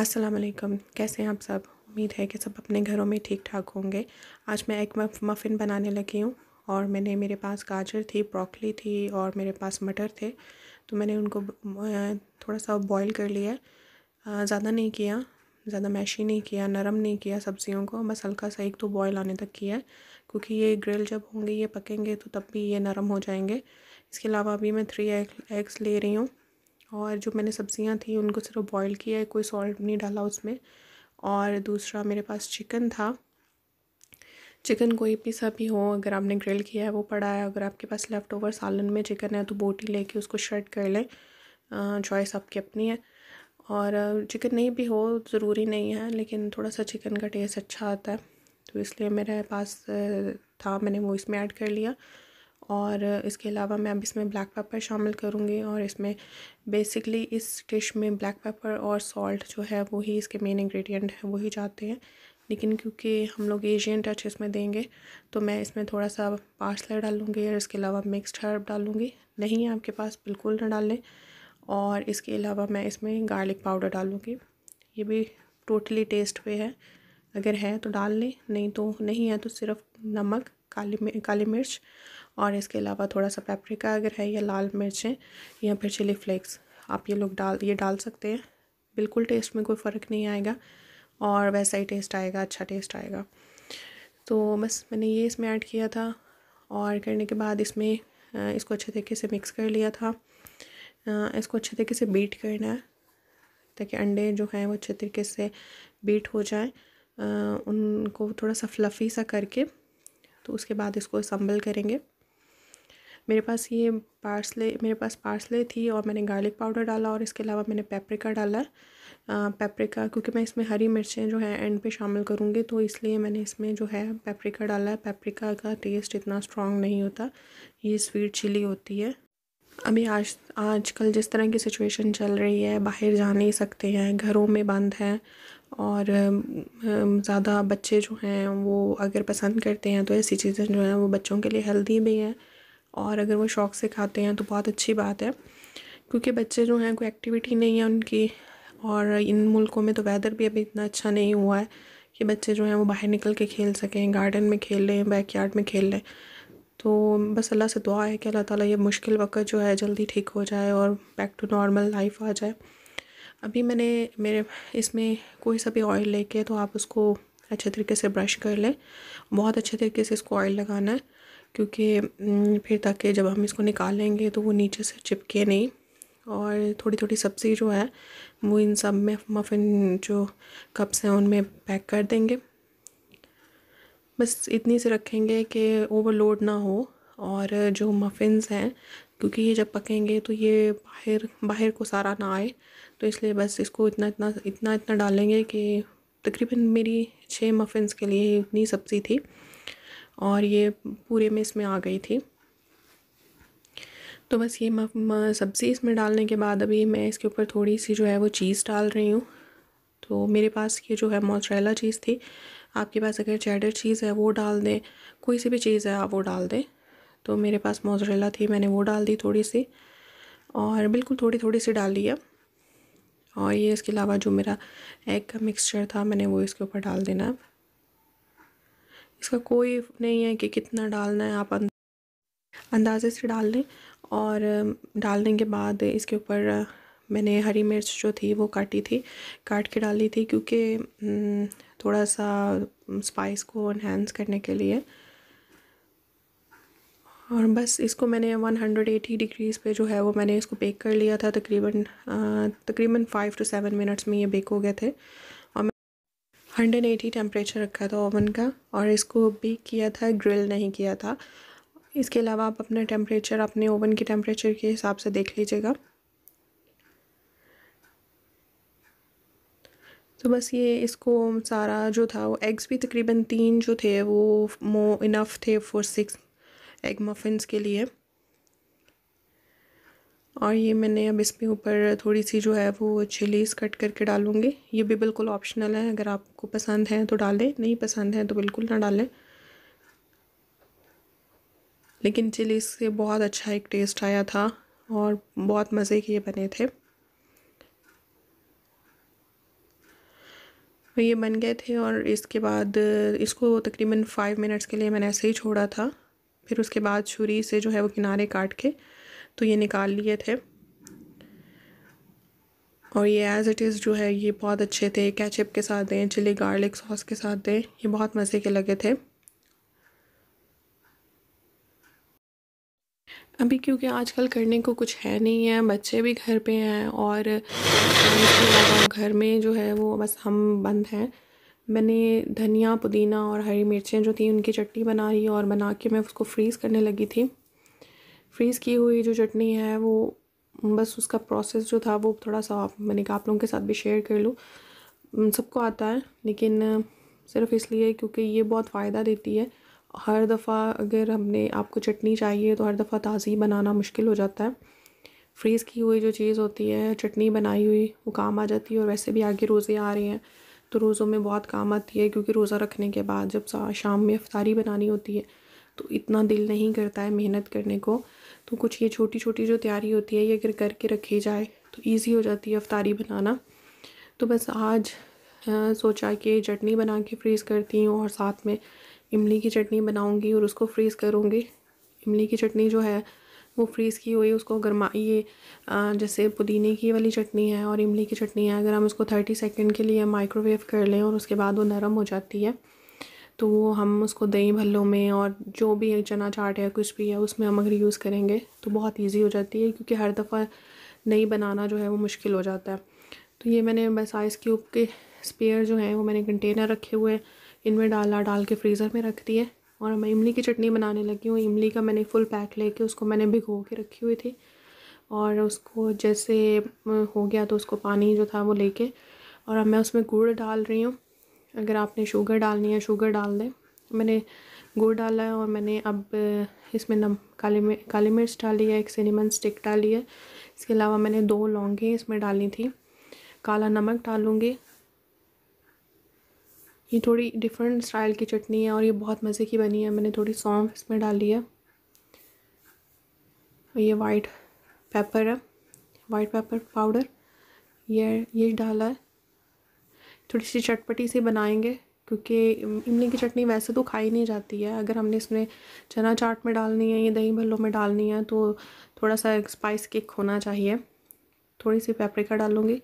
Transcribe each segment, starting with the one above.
अस्सलाम वालेकुम कैसे हैं आप सब उम्मीद है कि सब अपने घरों में ठीक ठाक होंगे आज मैं एक मफ़िन बनाने लगी हूँ और मैंने मेरे पास गाजर थी ब्रोकली थी और मेरे पास मटर थे तो मैंने उनको थोड़ा सा बॉईल कर लिया ज़्यादा नहीं किया ज़्यादा मैशी नहीं किया नरम नहीं किया सब्ज़ियों को बस हल्का सा एक तो बॉयल आने तक किया क्योंकि ये ग्रिल जब होंगे ये पकेंगे तो तब भी ये नरम हो जाएंगे इसके अलावा अभी मैं थ्री एग्स ले रही हूँ और जो मैंने सब्ज़ियाँ थी उनको सिर्फ बॉईल किया है कोई सॉल्ट नहीं डाला उसमें और दूसरा मेरे पास चिकन था चिकन कोई पीसा भी हो अगर आपने ग्रिल किया है वो पड़ा है अगर आपके पास लेफ़्ट ओवर सालन में चिकन है तो बोटी लेके उसको शर्ट कर लें चॉइस आपकी अपनी है और चिकन नहीं भी हो ज़रूरी नहीं है लेकिन थोड़ा सा चिकन का टेस्ट अच्छा आता है तो इसलिए मेरे पास था मैंने वो इसमें ऐड कर लिया और इसके अलावा मैं अब इसमें ब्लैक पेपर शामिल करूँगी और इसमें बेसिकली इस डिश में ब्लैक पेपर और सॉल्ट जो है वही इसके मेन इंग्रेडिएंट है वही जाते हैं लेकिन क्योंकि हम लोग एशियन टच इसमें देंगे तो मैं इसमें थोड़ा सा पार्सलर डालूँगी और इसके अलावा मिक्सड हर्ब डालूँगी नहीं है आपके पास बिल्कुल ना डालें और इसके अलावा मैं इसमें गार्लिक पाउडर डालूँगी ये भी टोटली टेस्ट पे है अगर है तो डाल लें नहीं तो नहीं है तो सिर्फ नमक काली काली मिर्च और इसके अलावा थोड़ा सा पेपरिका अगर है या लाल मिर्चें या फिर चिली फ्लेक्स आप ये लोग डाल ये डाल सकते हैं बिल्कुल टेस्ट में कोई फ़र्क नहीं आएगा और वैसा ही टेस्ट आएगा अच्छा टेस्ट आएगा तो बस मैंने ये इसमें ऐड किया था और करने के बाद इसमें इसको अच्छे तरीके से मिक्स कर लिया था इसको अच्छे तरीके से बीट करना है ताकि अंडे जो हैं वो अच्छे तरीके से बीट हो जाए उनको थोड़ा सा फ्लफ़ी सा करके तो उसके बाद इसको असम्बल करेंगे मेरे पास ये पार्सले मेरे पास पार्सले थी और मैंने गार्लिक पाउडर डाला और इसके अलावा मैंने पेपरिका डाला है पेपरिका क्योंकि मैं इसमें हरी मिर्चें जो है एंड पे शामिल करूँगी तो इसलिए मैंने इसमें जो है पेपरिका डाला है पेपरिका का टेस्ट इतना स्ट्रॉन्ग नहीं होता ये स्वीट चिली होती है अभी आज आजकल जिस तरह की सिचुएशन चल रही है बाहर जा नहीं सकते हैं घरों में बंद हैं और ज़्यादा बच्चे जो हैं वो अगर पसंद करते हैं तो ऐसी चीज़ें जो हैं वो बच्चों के लिए हेल्दी भी हैं और अगर वो शौक़ से खाते हैं तो बहुत अच्छी बात है क्योंकि बच्चे जो हैं कोई एक्टिविटी नहीं है उनकी और इन मुल्कों में तो वेदर भी अभी इतना अच्छा नहीं हुआ है कि बच्चे जो हैं वो बाहर निकल के खेल सकें गार्डन में खेल लें बैक यार्ड में खेल लें तो बस अल्लाह से दुआ है कि अल्लाह ताला ये मुश्किल वक्त जो है जल्दी ठीक हो जाए और बैक टू नॉर्मल लाइफ आ जाए अभी मैंने मेरे इसमें कोई सा भी ऑयल लेके तो आप उसको अच्छे तरीके से ब्रश कर लें बहुत अच्छे तरीके से इसको ऑयल लगाना है क्योंकि फिर ताकि जब हम इसको निकालेंगे तो वो नीचे से चिपके नहीं और थोड़ी थोड़ी सब्ज़ी जो है वो इन सब में मफ़िन जो कप्स हैं उनमें पैक कर देंगे बस इतनी से रखेंगे कि ओवरलोड ना हो और जो मफ़िन्स हैं क्योंकि ये जब पकेंगे तो ये बाहर बाहर को सारा ना आए तो इसलिए बस इसको इतना इतना इतना इतना डालेंगे कि तकरीबन मेरी छः मफ़िन्स के लिए इतनी सब्ज़ी थी और ये पूरे में इसमें आ गई थी तो बस ये सब्ज़ी इसमें डालने के बाद अभी मैं इसके ऊपर थोड़ी सी जो है वो चीज़ डाल रही हूँ तो मेरे पास ये जो है मोजरेला चीज़ थी आपके पास अगर चैडर चीज़ है वो डाल दें कोई सी भी चीज़ है आप वो डाल दें तो मेरे पास मोजरेला थी मैंने वो डाल दी थोड़ी सी और बिल्कुल थोड़ी थोड़ी सी डाल लिया और ये इसके अलावा जो मेरा एग का मिक्सचर था मैंने वो इसके ऊपर डाल देना है इसका कोई नहीं है कि कितना डालना है आप अंदाज़े से डाल लें और डालने के बाद इसके ऊपर मैंने हरी मिर्च जो थी वो काटी थी काट के डाली थी क्योंकि थोड़ा सा स्पाइस को इन्हेंस करने के लिए और बस इसको मैंने 180 डिग्रीज़ पे जो है वो मैंने इसको बेक कर लिया था तकरीबन तकरीबन फ़ाइव टू सेवन मिनट्स में ये बेक हो गए थे हंड्रेड एटी टेम्परेचर रखा था ओवन का और इसको बेक किया था ग्रिल नहीं किया था इसके अलावा आप अपना टेम्परेचर अपने ओवन के टेम्परेचर के हिसाब से देख लीजिएगा तो बस ये इसको सारा जो था वो एग्स भी तकरीबन तीन जो थे वो मो इनफ थे फॉर सिक्स एग मफिनस के लिए और ये मैंने अब इसमें ऊपर थोड़ी सी जो है वो चिलीज़ कट करके डालूँगी ये भी बिल्कुल ऑप्शनल है अगर आपको पसंद है तो डालें नहीं पसंद है तो बिल्कुल ना डालें लेकिन चिलीज़ से बहुत अच्छा एक टेस्ट आया था और बहुत मज़े के ये बने थे तो ये बन गए थे और इसके बाद इसको तकरीबन फ़ाइव मिनट्स के लिए मैंने ऐसे ही छोड़ा था फिर उसके बाद छुरी से जो है वो किनारे काट के तो ये निकाल लिए थे और ये एज़ इट इज़ जो है ये बहुत अच्छे थे कैचअप के साथ दें चिली गार्लिक सॉस के साथ दें ये बहुत मज़े के लगे थे अभी क्योंकि आजकल करने को कुछ है नहीं है बच्चे भी घर पे हैं और घर में जो है वो बस हम बंद हैं मैंने धनिया पुदीना और हरी मिर्चें जो थी उनकी चटनी बना रही और बना के मैं उसको फ्रीज़ करने लगी थी फ्रीज़ की हुई जो चटनी है वो बस उसका प्रोसेस जो था वो थोड़ा सा मैंने कहा आप लोगों के साथ भी शेयर कर लूँ सबको आता है लेकिन सिर्फ इसलिए क्योंकि ये बहुत फ़ायदा देती है हर दफ़ा अगर हमने आपको चटनी चाहिए तो हर दफ़ा ताज़ी बनाना मुश्किल हो जाता है फ्रीज़ की हुई जो चीज़ होती है चटनी बनाई हुई वो काम आ जाती है और वैसे भी आगे रोज़े आ रहे हैं तो रोज़ों में बहुत काम आती है क्योंकि रोज़ा रखने के बाद जब शाम में अफ्तारी बनानी होती है तो इतना दिल नहीं करता है मेहनत करने को तो कुछ ये छोटी छोटी जो तैयारी होती है ये अगर करके रखी जाए तो ईज़ी हो जाती है अफ्तारी बनाना तो बस आज सोचा कि चटनी बना के फ्रीज़ करती हूँ और साथ में इमली की चटनी बनाऊँगी और उसको फ्रीज़ करूँगी इमली की चटनी जो है वो फ्रीज़ की हुई उसको गर्मा ये जैसे पुदीने की वाली चटनी है और इमली की चटनी है अगर हम उसको थर्टी सेकेंड के लिए माइक्रोवेव कर लें और उसके बाद वो नरम हो जाती है तो वो हम उसको दही भल्लों में और जो भी है चना चाट है कुछ भी है उसमें हम अगर यूज़ करेंगे तो बहुत ईजी हो जाती है क्योंकि हर दफ़ा नई बनाना जो है वो मुश्किल हो जाता है तो ये मैंने बस आइस क्यूब के स्पेयर जो हैं वो मैंने कंटेनर रखे हुए हैं इनमें डाला डाल के फ्रीज़र में रख दिए और मैं इमली की चटनी बनाने लगी हूँ इमली का मैंने फुल पैक लेके उसको मैंने भिगो के रखी हुई थी और उसको जैसे हो गया तो उसको पानी जो था वो लेके और अब मैं उसमें गुड़ डाल रही हूँ अगर आपने शुगर डालनी है शुगर डाल दें मैंने गुड़ डाला है और मैंने अब इसमें नम काली मिर्च काली मिर्च डाली है एक सिनेमन स्टिक डाली है इसके अलावा मैंने दो लौंगे इसमें डाली थी काला नमक डालूँगी ये थोड़ी डिफरेंट स्टाइल की चटनी है और ये बहुत मज़े की बनी है मैंने थोड़ी सौंफ इसमें डाली है ये वाइट पेपर है वाइट पेपर पाउडर ये ये डाला है थोड़ी सी चटपटी सी बनाएंगे क्योंकि इमली की चटनी वैसे तो खाई नहीं जाती है अगर हमने इसमें चना चाट में डालनी है या दही भल्लों में डालनी है तो थोड़ा सा स्पाइस किक होना चाहिए थोड़ी सी पेपरिका डालूँगी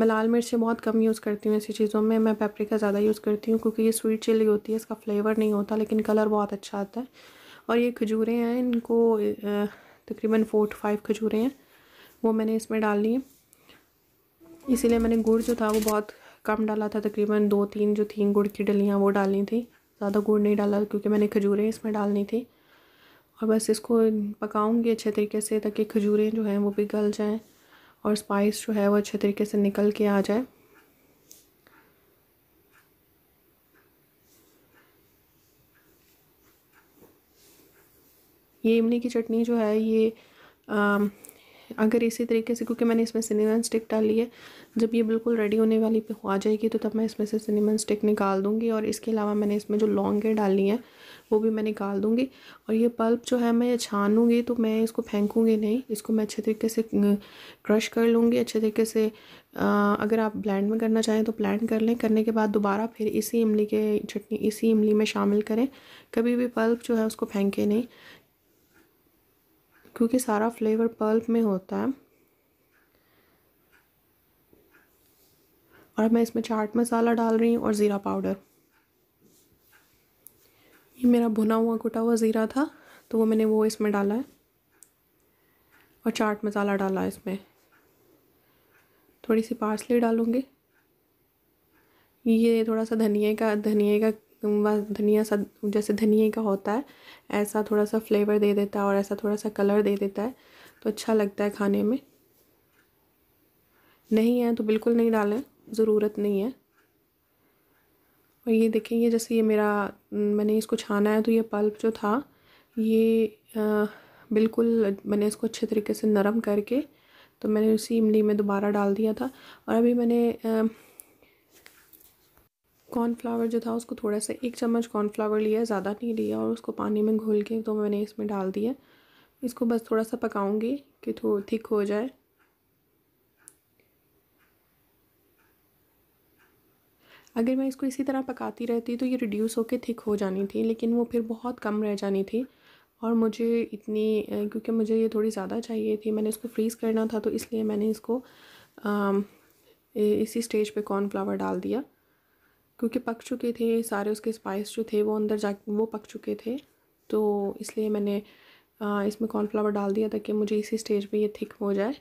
मैं लाल मिर्चें बहुत कम यूज़ करती हूँ ऐसी चीज़ों में मैं पेपरिका ज़्यादा यूज़ करती हूँ क्योंकि ये स्वीट चिली होती है इसका फ्लेवर नहीं होता लेकिन कलर बहुत अच्छा आता है और ये खजूरें हैं इनको तकरीबन फोर टू फाइव खजूरें हैं वो मैंने इसमें डाल ली हैं इसीलिए मैंने गुड़ जो था वो बहुत कम डाला था तकरीबन दो तीन जो थी गुड़ की डलियाँ वो डालनी थी ज़्यादा गुड़ नहीं डाला क्योंकि मैंने खजूरें इसमें डालनी थी और बस इसको पकाऊंगी अच्छे तरीके से ताकि खजूरें जो हैं वो भी गल जाएं और स्पाइस जो है वो अच्छे तरीके से निकल के आ जाए ये इमली की चटनी जो है ये आ, अगर इसी तरीके से क्योंकि मैंने इसमें सिनेमन स्टिक डाली है जब ये बिल्कुल रेडी होने वाली पे हो आ जाएगी तो तब मैं इसमें से सिनेमन स्टिक निकाल दूँगी और इसके अलावा मैंने इसमें जो लौंगे डाली हैं वो भी मैं निकाल दूँगी और ये पल्प जो है मैं छानूँगी तो मैं इसको फेंकूँगी नहीं इसको मैं अच्छे तरीके से क्रश कर लूँगी अच्छे तरीके से अगर आप ब्लैंड में करना चाहें तो ब्लैंड कर लें करने के बाद दोबारा फिर इसी इमली के चटनी इसी इमली में शामिल करें कभी भी पल्प जो है उसको फेंकें नहीं क्योंकि सारा फ्लेवर पल्प में होता है और मैं इसमें चाट मसाला डाल रही हूँ और ज़ीरा पाउडर ये मेरा भुना हुआ कुटा हुआ ज़ीरा था तो वो मैंने वो इसमें डाला है और चाट मसाला डाला है इसमें थोड़ी सी पार्सली डालूँगी ये थोड़ा सा धनिया का धनिया का धनिया सा जैसे धनिए का होता है ऐसा थोड़ा सा फ्लेवर दे देता है और ऐसा थोड़ा सा कलर दे देता है तो अच्छा लगता है खाने में नहीं है तो बिल्कुल नहीं डालें ज़रूरत नहीं है और ये देखें ये जैसे ये मेरा मैंने इसको छाना है तो ये पल्प जो था ये आ, बिल्कुल मैंने इसको अच्छे तरीके से नरम करके तो मैंने उसी इमली में दोबारा डाल दिया था और अभी मैंने आ, कॉर्नफ्लावर जो था उसको थोड़ा सा एक चम्मच कॉर्नफ्लावर लिया ज़्यादा नहीं लिया और उसको पानी में घोल के तो मैंने इसमें डाल दिया इसको बस थोड़ा सा पकाऊंगी कि थोड़ा थिक हो जाए अगर मैं इसको इसी तरह पकाती रहती तो ये रिड्यूस होकर थिक हो जानी थी लेकिन वो फिर बहुत कम रह जानी थी और मुझे इतनी क्योंकि मुझे ये थोड़ी ज़्यादा चाहिए थी मैंने इसको फ्रीज़ करना था तो इसलिए मैंने इसको आ, इसी स्टेज पे कॉर्नफ्लावर डाल दिया क्योंकि पक चुके थे सारे उसके स्पाइस जो थे वो अंदर जा वो पक चुके थे तो इसलिए मैंने इसमें कॉर्नफ्लावर डाल दिया ताकि मुझे इसी स्टेज पे ये थिक हो जाए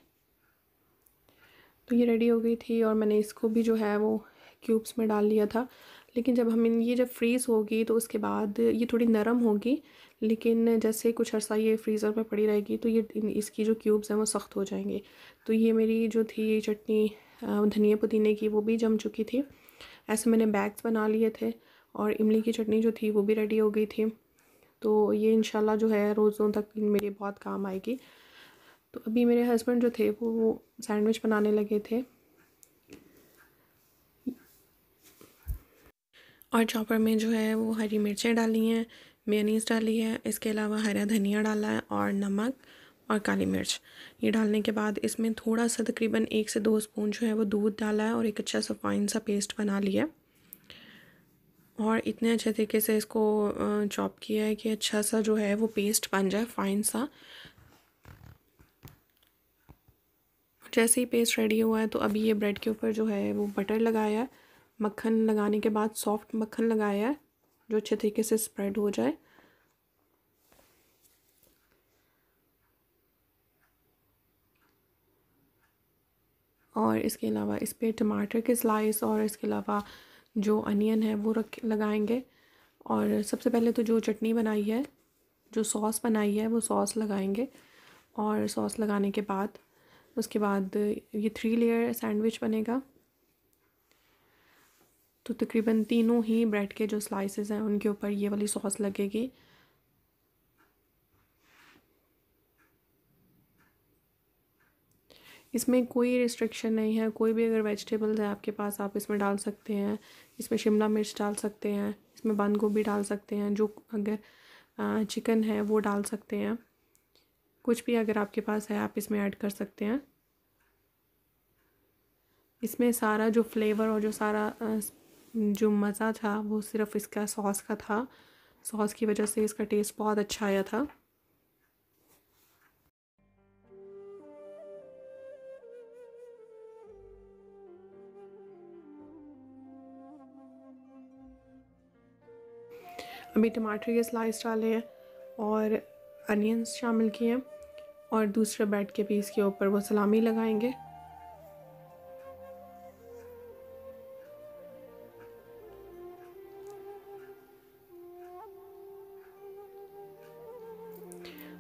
तो ये रेडी हो गई थी और मैंने इसको भी जो है वो क्यूब्स में डाल लिया था लेकिन जब हम ये जब फ्रीज़ होगी तो उसके बाद ये थोड़ी नरम होगी लेकिन जैसे कुछ अर्सा ये फ्रीज़र में पड़ी रहेगी तो ये इसकी जो क्यूब्स हैं वो सख्त हो जाएंगे तो ये मेरी जो थी चटनी धनिया पुदीने की वो भी जम चुकी थी ऐसे मैंने बैग्स बना लिए थे और इमली की चटनी जो थी वो भी रेडी हो गई थी तो ये इनशाला जो है रोज़ों तक मेरे बहुत काम आएगी तो अभी मेरे हस्बैंड जो थे वो सैंडविच बनाने लगे थे और चॉपर में जो है वो हरी मिर्चें डाली हैं मेनीस डाली है इसके अलावा हरा धनिया डाला है और नमक और काली मिर्च ये डालने के बाद इसमें थोड़ा सा तकरीबन एक से दो स्पून जो है वो दूध डाला है और एक अच्छा सा फाइन सा पेस्ट बना लिया और इतने अच्छे तरीके से इसको चॉप किया है कि अच्छा सा जो है वो पेस्ट बन जाए फाइन सा जैसे ही पेस्ट रेडी हुआ है तो अभी ये ब्रेड के ऊपर जो है वो बटर लगाया है मक्खन लगाने के बाद सॉफ्ट मक्खन लगाया है जो अच्छे तरीके से स्प्रेड हो जाए और इसके अलावा इस पर टमाटर के स्लाइस और इसके अलावा जो अनियन है वो रख लगाएंगे और सबसे पहले तो जो चटनी बनाई है जो सॉस बनाई है वो सॉस लगाएंगे और सॉस लगाने के बाद उसके बाद ये थ्री लेयर सैंडविच बनेगा तो तकरीबन तीनों ही ब्रेड के जो स्लाइसेस हैं उनके ऊपर ये वाली सॉस लगेगी इसमें कोई रिस्ट्रिक्शन नहीं है कोई भी अगर वेजिटेबल्स है आपके पास आप इसमें डाल सकते हैं इसमें शिमला मिर्च डाल सकते हैं इसमें बंद गोभी डाल सकते हैं जो अगर चिकन है वो डाल सकते हैं कुछ भी अगर आपके पास है आप इसमें ऐड कर सकते हैं इसमें सारा जो फ्लेवर और जो सारा जो मज़ा था वो सिर्फ इसका सॉस का था सॉस की वजह से इसका टेस्ट बहुत अच्छा आया था अभी टमाटर के स्लाइस डाले हैं और अनियंस शामिल किए हैं और दूसरे ब्रेड के पीस के ऊपर वो सलामी लगाएंगे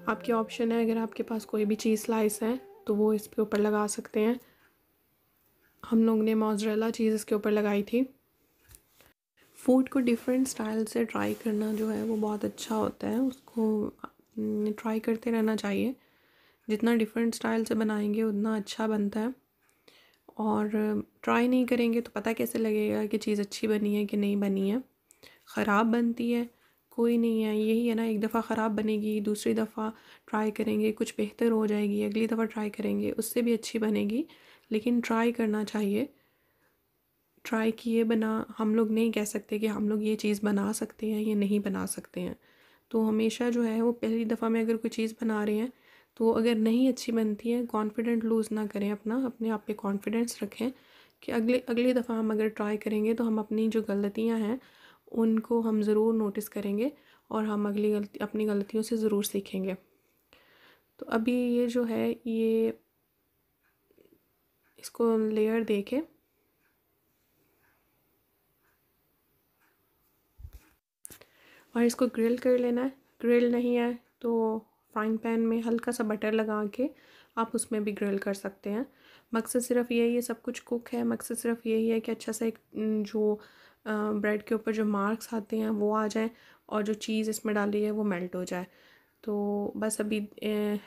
आपके ऑप्शन है अगर आपके पास कोई भी चीज़ स्लाइस है तो वो इसके ऊपर लगा सकते हैं हम लोग ने मोजरेला चीज़ इसके ऊपर लगाई थी फूड को डिफरेंट स्टाइल से ट्राई करना जो है वो बहुत अच्छा होता है उसको ट्राई हम्म, करते रहना चाहिए जितना डिफरेंट स्टाइल से बनाएंगे उतना अच्छा बनता है और ट्राई नहीं करेंगे तो पता कैसे लगेगा कि चीज़ अच्छी बनी है कि नहीं बनी है ख़राब बनती है कोई नहीं है यही है ना एक दफ़ा ख़राब बनेगी दूसरी दफ़ा ट्राई करेंगे कुछ बेहतर हो जाएगी अगली दफ़ा ट्राई करेंगे उससे भी अच्छी बनेगी लेकिन ट्राई करना चाहिए ट्राई किए बना हम लोग नहीं कह सकते कि हम लोग ये चीज़ बना सकते हैं ये नहीं बना सकते हैं तो हमेशा जो है वो पहली दफ़ा में अगर कोई चीज़ बना रहे हैं तो अगर नहीं अच्छी बनती है कॉन्फिडेंट लूज़ ना करें अपना अपने आप पे कॉन्फिडेंस रखें कि अगले अगली दफ़ा हम अगर ट्राई करेंगे तो हम अपनी जो गलतियाँ हैं उनको हम ज़रूर नोटिस करेंगे और हम अगली गलती अपनी गलतियों से ज़रूर सीखेंगे तो अभी ये जो है ये इसको लेयर देखें और इसको ग्रिल कर लेना है ग्रिल नहीं है तो फ्राइंग पैन में हल्का सा बटर लगा के आप उसमें भी ग्रिल कर सकते हैं मकसद सिर्फ यही है सब कुछ कुक है मकसद सिर्फ यही है कि अच्छा सा एक जो ब्रेड के ऊपर जो मार्क्स आते हैं वो आ जाए और जो चीज़ इसमें डाली है वो मेल्ट हो जाए तो बस अभी ए,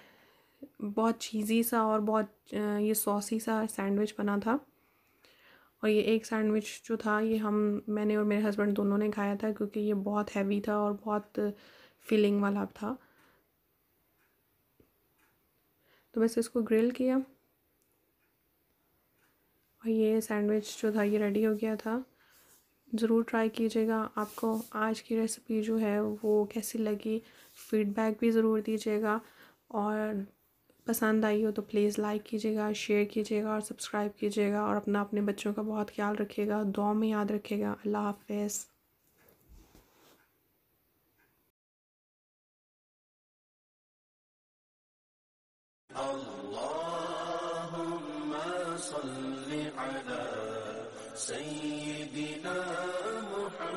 बहुत चीज़ी सा और बहुत ये सॉसी सा सैंडविच बना था और ये एक सैंडविच जो था ये हम मैंने और मेरे हस्बैंड दोनों ने खाया था क्योंकि ये बहुत हैवी था और बहुत फीलिंग वाला था तो बस इसको ग्रिल किया और ये सैंडविच जो था ये रेडी हो गया था ज़रूर ट्राई कीजिएगा आपको आज की रेसिपी जो है वो कैसी लगी फीडबैक भी ज़रूर दीजिएगा और पसंद आई हो तो प्लीज़ लाइक कीजिएगा शेयर कीजिएगा और सब्सक्राइब कीजिएगा और अपना अपने बच्चों का बहुत ख्याल रखिएगा दुआ में याद रखिएगा अल्लाह हाफिज़